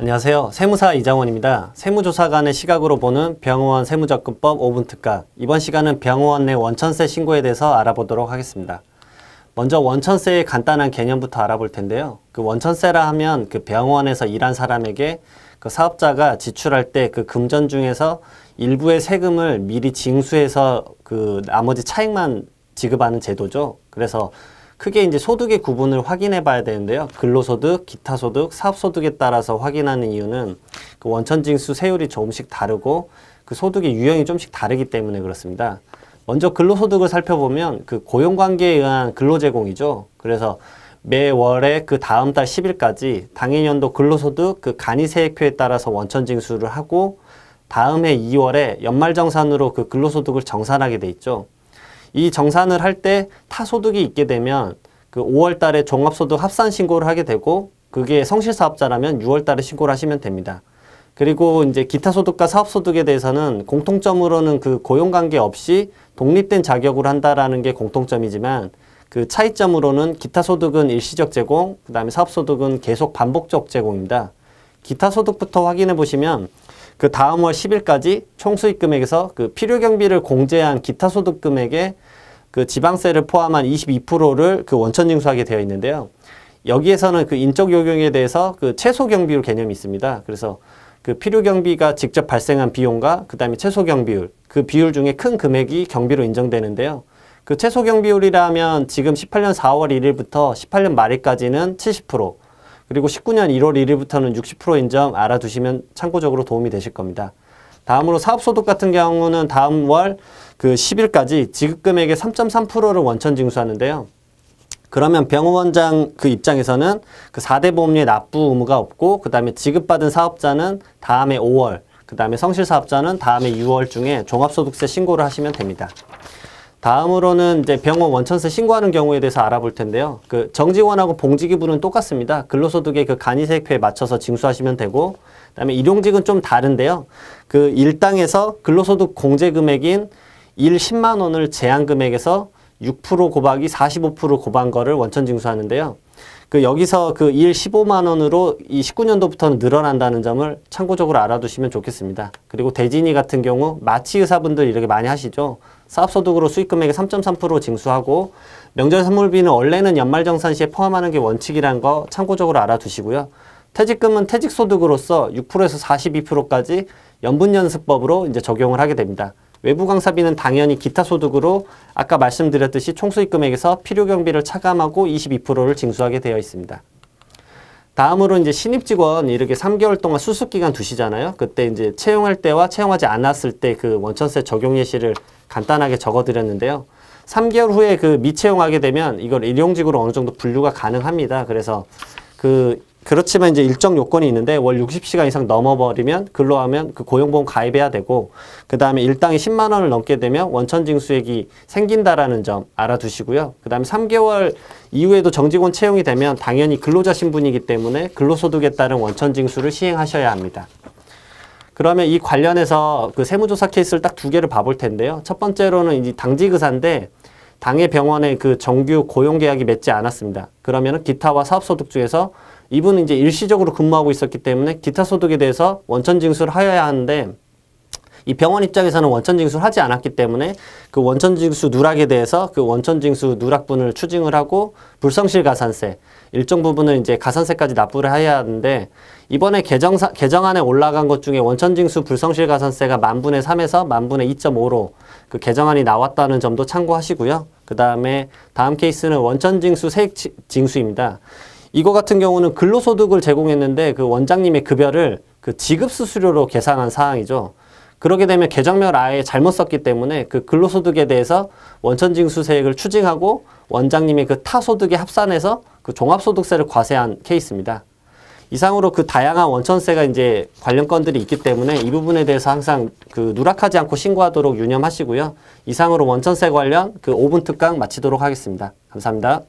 안녕하세요. 세무사 이장원입니다. 세무조사관의 시각으로 보는 병호원 세무접근법 5분 특각. 이번 시간은 병호원 내 원천세 신고에 대해서 알아보도록 하겠습니다. 먼저 원천세의 간단한 개념부터 알아볼 텐데요. 그 원천세라 하면 그 병원에서 일한 사람에게 그 사업자가 지출할 때 그 금전 중에서 일부의 세금을 미리 징수해서 그 나머지 차액만 지급하는 제도죠. 그래서 크게 이제 소득의 구분을 확인해 봐야 되는데요. 근로소득, 기타소득, 사업소득에 따라서 확인하는 이유는 그 원천징수 세율이 조금씩 다르고 그 소득의 유형이 좀씩 다르기 때문에 그렇습니다. 먼저 근로소득을 살펴보면 그 고용관계에 의한 근로제공이죠. 그래서 매월의 그 다음 달 10일까지 당해년도 근로소득 그 간이세액표에 따라서 원천징수를 하고 다음 해 2월에 연말정산으로 그 근로소득을 정산하게 돼 있죠. 이 정산을 할 때 타소득이 있게 되면 그 5월 달에 종합소득 합산 신고를 하게 되고 그게 성실사업자라면 6월 달에 신고를 하시면 됩니다. 그리고 이제 기타 소득과 사업 소득에 대해서는 공통점으로는 그 고용 관계 없이 독립된 자격으로 한다라는 게 공통점이지만 그 차이점으로는 기타 소득은 일시적 제공, 그다음에 사업 소득은 계속 반복적 제공입니다. 기타 소득부터 확인해 보시면 그 다음 월 10일까지 총수익 금액에서 그 필요 경비를 공제한 기타 소득 금액의 그 지방세를 포함한 22%를 그 원천 징수하게 되어 있는데요. 여기에서는 그 인적 요경에 대해서 그 최소 경비율 개념이 있습니다. 그래서 그 필요 경비가 직접 발생한 비용과 그다음에 최소 경비율 그 비율 중에 큰 금액이 경비로 인정되는데요. 그 최소 경비율이라면 지금 18년 4월 1일부터 18년 말일까지는 70% 그리고 19년 1월 1일부터는 60%인 정 알아두시면 참고적으로 도움이 되실 겁니다. 다음으로 사업소득 같은 경우는 다음 월 그 10일까지 지급금액의 3.3%를 원천 징수하는데요. 그러면 병원장 그 입장에서는 그 4대 보험료의 납부 의무가 없고 그 다음에 지급받은 사업자는 다음에 5월 그 다음에 성실사업자는 다음에 6월 중에 종합소득세 신고를 하시면 됩니다. 다음으로는 이제 병원 원천세 신고하는 경우에 대해서 알아볼 텐데요. 그 정직원하고 봉직이부는 똑같습니다. 근로소득의 그 간이세액표에 맞춰서 징수하시면 되고 그다음에 일용직은 좀 다른데요. 그 일당에서 근로소득 공제 금액인 일0만 원을 제한 금액에서 6% 프로 곱하기 사십 곱한 거를 원천 징수하는데요. 그 여기서 그일 십오만 원으로 이 십구 년도부터는 늘어난다는 점을 참고적으로 알아두시면 좋겠습니다. 그리고 대진이 같은 경우 마취 의사분들 이렇게 많이 하시죠. 사업소득으로 수익금액의 3.3% 징수하고 명절 선물비는 원래는 연말정산시에 포함하는 게 원칙이란 거 참고적으로 알아두시고요. 퇴직금은 퇴직소득으로서 6%에서 42%까지 연분연습법으로 이제 적용을 하게 됩니다. 외부 강사비는 당연히 기타 소득으로 아까 말씀드렸듯이 총수익금액에서 필요 경비를 차감하고 22%를 징수하게 되어 있습니다. 다음으로 이제 신입 직원 이렇게 3개월 동안 수습 기간 두시잖아요. 그때 이제 채용할 때와 채용하지 않았을 때 그 원천세 적용 예시를 간단하게 적어드렸는데요. 3개월 후에 그 미채용하게 되면 이걸 일용직으로 어느 정도 분류가 가능합니다. 그래서 그 그렇지만 이제 일정 요건이 있는데 월 60시간 이상 넘어버리면 근로하면 그 고용보험 가입해야 되고 그 다음에 일당이 10만 원을 넘게 되면 원천징수액이 생긴다라는 점 알아두시고요. 그 다음에 3개월 이후에도 정직원 채용이 되면 당연히 근로자 신분이기 때문에 근로소득에 따른 원천징수를 시행하셔야 합니다. 그러면 이 관련해서 그 세무조사 케이스를 딱 두 개를 봐볼 텐데요. 첫 번째로는 이제 당직의사인데 당의 병원에 그 정규 고용계약이 맺지 않았습니다. 그러면 기타와 사업소득 중에서 이분은 이제 일시적으로 근무하고 있었기 때문에 기타 소득에 대해서 원천 징수를 하여야 하는데 이 병원 입장에서는 원천 징수를 하지 않았기 때문에 그 원천 징수 누락에 대해서 그 원천 징수 누락분을 추징을 하고 불성실 가산세 일정 부분은 이제 가산세까지 납부를 해야 하는데 이번에 개정사, 개정안에 올라간 것 중에 원천 징수 불성실 가산세가 만분의 3에서 만분의 2.5로 그 개정안이 나왔다는 점도 참고하시고요. 그 다음에 다음 케이스는 원천 징수 세액 징수입니다. 이거 같은 경우는 근로소득을 제공했는데 그 원장님의 급여를 그 지급 수수료로 계산한 사항이죠. 그러게 되면 계정별 아예 잘못 썼기 때문에 그 근로소득에 대해서 원천징수세액을 추징하고 원장님의 그 타소득에 합산해서 그 종합소득세를 과세한 케이스입니다. 이상으로 그 다양한 원천세가 이제 관련 건들이 있기 때문에 이 부분에 대해서 항상 그 누락하지 않고 신고하도록 유념하시고요. 이상으로 원천세 관련 그 5분 특강 마치도록 하겠습니다. 감사합니다.